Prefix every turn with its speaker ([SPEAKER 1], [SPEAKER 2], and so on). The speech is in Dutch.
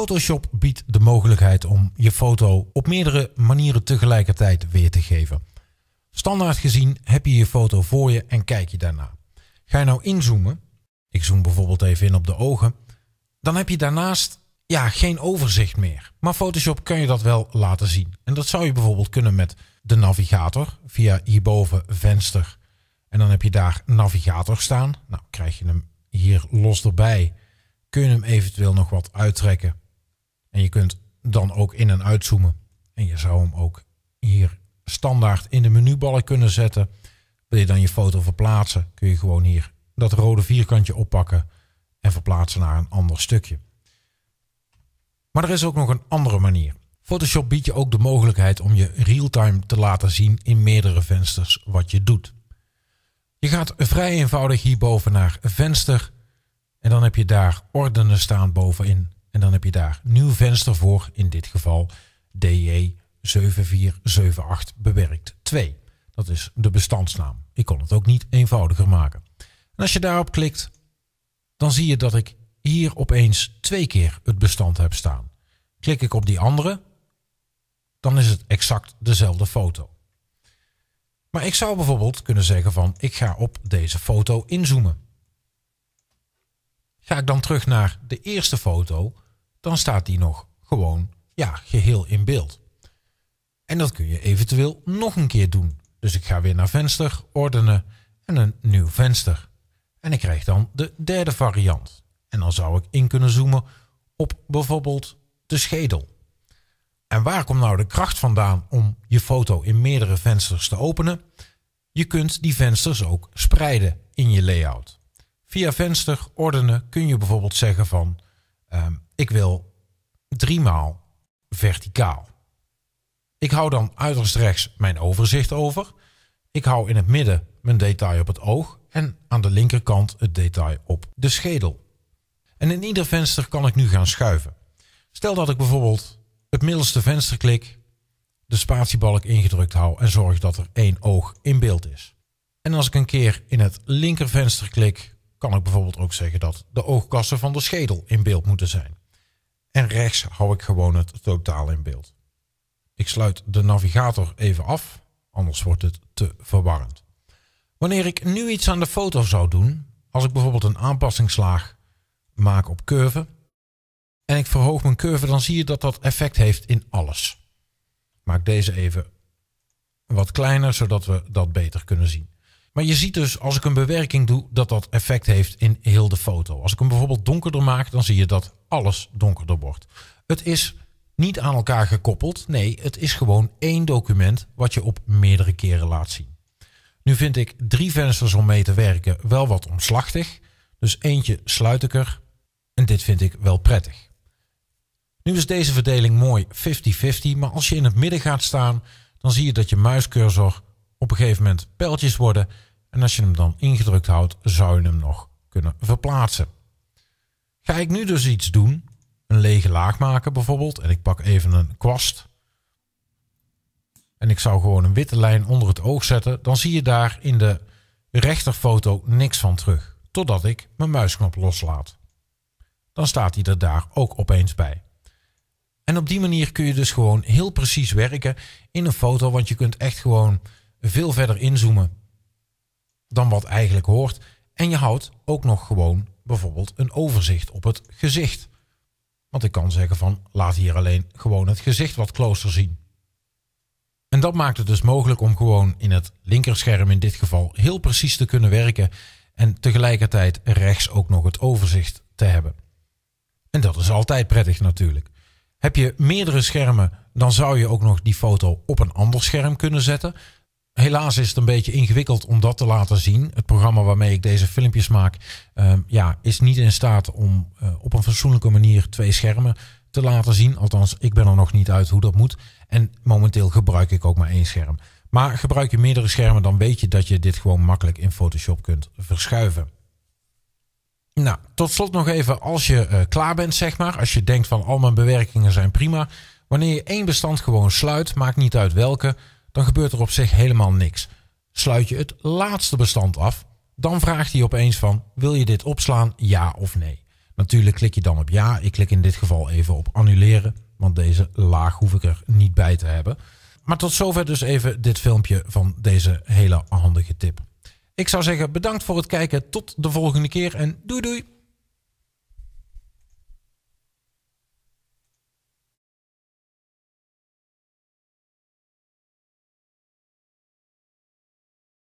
[SPEAKER 1] Photoshop biedt de mogelijkheid om je foto op meerdere manieren tegelijkertijd weer te geven. Standaard gezien heb je je foto voor je en kijk je daarna. Ga je nou inzoomen, ik zoom bijvoorbeeld even in op de ogen, dan heb je daarnaast ja, geen overzicht meer. Maar Photoshop kan je dat wel laten zien. En dat zou je bijvoorbeeld kunnen met de navigator via hierboven venster. En dan heb je daar navigator staan. Nou, krijg je hem hier los erbij. Kun je hem eventueel nog wat uittrekken. En je kunt dan ook in- en uitzoomen. En je zou hem ook hier standaard in de menuballen kunnen zetten. Wil je dan je foto verplaatsen, kun je gewoon hier dat rode vierkantje oppakken en verplaatsen naar een ander stukje. Maar er is ook nog een andere manier. Photoshop biedt je ook de mogelijkheid om je realtime te laten zien in meerdere vensters wat je doet. Je gaat vrij eenvoudig hierboven naar venster en dan heb je daar ordenen staan bovenin. En dan heb je daar nieuw venster voor, in dit geval DJ 7478 e bewerkt 2. Dat is de bestandsnaam. Ik kon het ook niet eenvoudiger maken. En als je daarop klikt, dan zie je dat ik hier opeens twee keer het bestand heb staan. Klik ik op die andere, dan is het exact dezelfde foto. Maar ik zou bijvoorbeeld kunnen zeggen van ik ga op deze foto inzoomen. Ga ik dan terug naar de eerste foto, dan staat die nog gewoon ja, geheel in beeld. En dat kun je eventueel nog een keer doen. Dus ik ga weer naar venster, ordenen en een nieuw venster. En ik krijg dan de derde variant. En dan zou ik in kunnen zoomen op bijvoorbeeld de schedel. En waar komt nou de kracht vandaan om je foto in meerdere vensters te openen? Je kunt die vensters ook spreiden in je layout. Via venster ordenen kun je bijvoorbeeld zeggen van ehm, ik wil driemaal verticaal. Ik hou dan uiterst rechts mijn overzicht over. Ik hou in het midden mijn detail op het oog en aan de linkerkant het detail op de schedel. En in ieder venster kan ik nu gaan schuiven. Stel dat ik bijvoorbeeld het middelste venster klik, de spatiebalk ingedrukt hou en zorg dat er één oog in beeld is. En als ik een keer in het linkervenster klik, kan ik bijvoorbeeld ook zeggen dat de oogkassen van de schedel in beeld moeten zijn. En rechts hou ik gewoon het totaal in beeld. Ik sluit de navigator even af, anders wordt het te verwarrend. Wanneer ik nu iets aan de foto zou doen, als ik bijvoorbeeld een aanpassingslaag maak op curve en ik verhoog mijn curve, dan zie je dat dat effect heeft in alles. Ik maak deze even wat kleiner, zodat we dat beter kunnen zien. Maar je ziet dus als ik een bewerking doe, dat dat effect heeft in heel de foto. Als ik hem bijvoorbeeld donkerder maak, dan zie je dat alles donkerder wordt. Het is niet aan elkaar gekoppeld. Nee, het is gewoon één document wat je op meerdere keren laat zien. Nu vind ik drie vensters om mee te werken wel wat omslachtig. Dus eentje sluit ik er. En dit vind ik wel prettig. Nu is deze verdeling mooi 50-50, maar als je in het midden gaat staan, dan zie je dat je muiscursor op een gegeven moment pijltjes worden. En als je hem dan ingedrukt houdt, zou je hem nog kunnen verplaatsen. Ga ik nu dus iets doen, een lege laag maken bijvoorbeeld, en ik pak even een kwast. En ik zou gewoon een witte lijn onder het oog zetten, dan zie je daar in de rechterfoto niks van terug, totdat ik mijn muisknop loslaat. Dan staat hij er daar ook opeens bij. En op die manier kun je dus gewoon heel precies werken in een foto, want je kunt echt gewoon veel verder inzoomen dan wat eigenlijk hoort. En je houdt ook nog gewoon bijvoorbeeld een overzicht op het gezicht. Want ik kan zeggen van laat hier alleen gewoon het gezicht wat klooster zien. En dat maakt het dus mogelijk om gewoon in het linkerscherm in dit geval heel precies te kunnen werken en tegelijkertijd rechts ook nog het overzicht te hebben. En dat is altijd prettig natuurlijk. Heb je meerdere schermen, dan zou je ook nog die foto op een ander scherm kunnen zetten. Helaas is het een beetje ingewikkeld om dat te laten zien. Het programma waarmee ik deze filmpjes maak, ehm, ja, is niet in staat om eh, op een fatsoenlijke manier twee schermen te laten zien. Althans, ik ben er nog niet uit hoe dat moet. En momenteel gebruik ik ook maar één scherm. Maar gebruik je meerdere schermen, dan weet je dat je dit gewoon makkelijk in Photoshop kunt verschuiven. Nou, tot slot nog even, als je eh, klaar bent, zeg maar, als je denkt van al mijn bewerkingen zijn prima, wanneer je één bestand gewoon sluit, maakt niet uit welke, dan gebeurt er op zich helemaal niks. Sluit je het laatste bestand af, dan vraagt hij opeens van wil je dit opslaan, ja of nee. Natuurlijk klik je dan op ja. Ik klik in dit geval even op annuleren, want deze laag hoef ik er niet bij te hebben. Maar tot zover dus even dit filmpje van deze hele handige tip. Ik zou zeggen bedankt voor het kijken. Tot de volgende keer en doei doei.